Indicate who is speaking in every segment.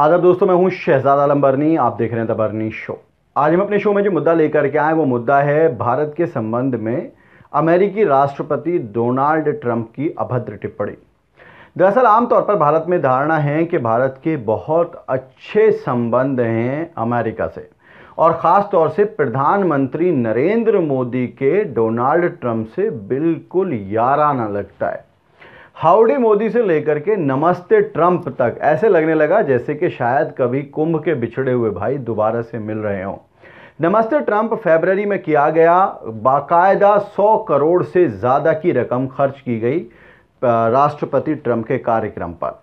Speaker 1: आदर दोस्तों मैं हूं शहजाद आलम बर्नी आप देख रहे हैं बर्नी शो आज हम अपने शो में जो मुद्दा लेकर के आए वो मुद्दा है भारत के संबंध में अमेरिकी राष्ट्रपति डोनाल्ड ट्रंप की अभद्र टिप्पणी दरअसल आमतौर पर भारत में धारणा है कि भारत के बहुत अच्छे संबंध हैं अमेरिका से और ख़ास तौर से प्रधानमंत्री नरेंद्र मोदी के डोनाल्ड ट्रंप से बिल्कुल यारा न लगता है हाउडी मोदी से लेकर के नमस्ते ट्रंप तक ऐसे लगने लगा जैसे कि शायद कभी कुंभ के बिछड़े हुए भाई दोबारा से मिल रहे हों नमस्ते ट्रंप फेबररी में किया गया बाकायदा 100 करोड़ से ज़्यादा की रकम खर्च की गई राष्ट्रपति ट्रंप के कार्यक्रम पर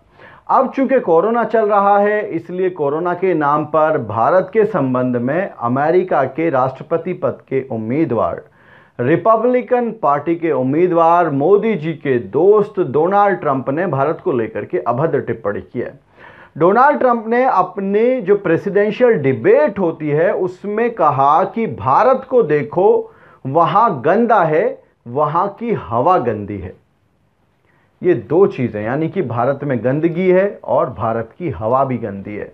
Speaker 1: अब चूंकि कोरोना चल रहा है इसलिए कोरोना के नाम पर भारत के संबंध में अमेरिका के राष्ट्रपति पद के उम्मीदवार रिपब्लिकन पार्टी के उम्मीदवार मोदी जी के दोस्त डोनाल्ड ट्रंप ने भारत को लेकर के अभद्र टिप्पणी की है डोनाल्ड ट्रंप ने अपने जो प्रेसिडेंशियल डिबेट होती है उसमें कहा कि भारत को देखो वहां गंदा है वहां की हवा गंदी है ये दो चीज़ें यानी कि भारत में गंदगी है और भारत की हवा भी गंदी है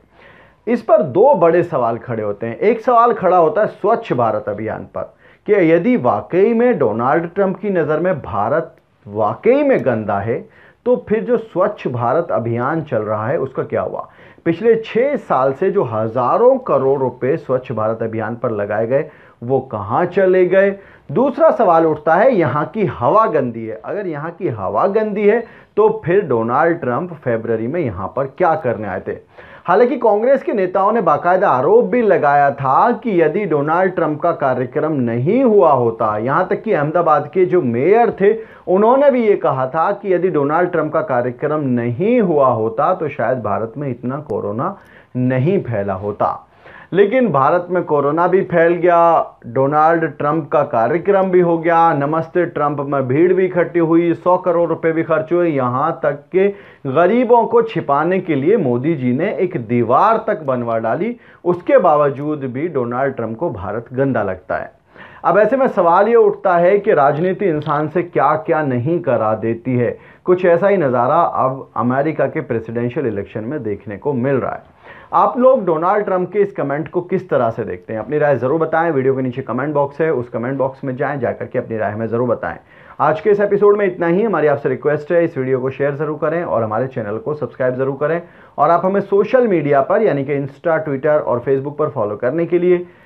Speaker 1: इस पर दो बड़े सवाल खड़े होते हैं एक सवाल खड़ा होता है स्वच्छ भारत अभियान पर कि यदि वाकई में डोनाल्ड ट्रंप की नज़र में भारत वाकई में गंदा है तो फिर जो स्वच्छ भारत अभियान चल रहा है उसका क्या हुआ पिछले छः साल से जो हज़ारों करोड़ रुपए स्वच्छ भारत अभियान पर लगाए गए वो कहाँ चले गए दूसरा सवाल उठता है यहाँ की हवा गंदी है अगर यहाँ की हवा गंदी है तो फिर डोनाल्ड ट्रंप फेबररी में यहाँ पर क्या करने आए थे हालांकि कांग्रेस के नेताओं ने बाकायदा आरोप भी लगाया था कि यदि डोनाल्ड ट्रंप का कार्यक्रम नहीं हुआ होता यहाँ तक कि अहमदाबाद के जो मेयर थे उन्होंने भी ये कहा था कि यदि डोनाल्ड ट्रंप का कार्यक्रम नहीं हुआ होता तो शायद भारत में इतना कोरोना नहीं फैला होता लेकिन भारत में कोरोना भी फैल गया डोनाल्ड ट्रंप का कार्यक्रम भी हो गया नमस्ते ट्रंप में भीड़ भी इकट्ठी हुई सौ करोड़ रुपए भी खर्च हुए यहाँ तक के गरीबों को छिपाने के लिए मोदी जी ने एक दीवार तक बनवा डाली उसके बावजूद भी डोनाल्ड ट्रंप को भारत गंदा लगता है अब ऐसे में सवाल ये उठता है कि राजनीति इंसान से क्या क्या नहीं करा देती है कुछ ऐसा ही नज़ारा अब अमेरिका के प्रेसिडेंशियल इलेक्शन में देखने को मिल रहा है आप लोग डोनाल्ड ट्रंप के इस कमेंट को किस तरह से देखते हैं अपनी राय ज़रूर बताएं वीडियो के नीचे कमेंट बॉक्स है उस कमेंट बॉक्स में जाएं जाकर के अपनी राय में ज़रूर बताएं आज के इस एपिसोड में इतना ही हमारी आपसे रिक्वेस्ट है इस वीडियो को शेयर ज़रूर करें और हमारे चैनल को सब्सक्राइब ज़रूर करें और आप हमें सोशल मीडिया पर यानी कि इंस्टा ट्विटर और फेसबुक पर फॉलो करने के लिए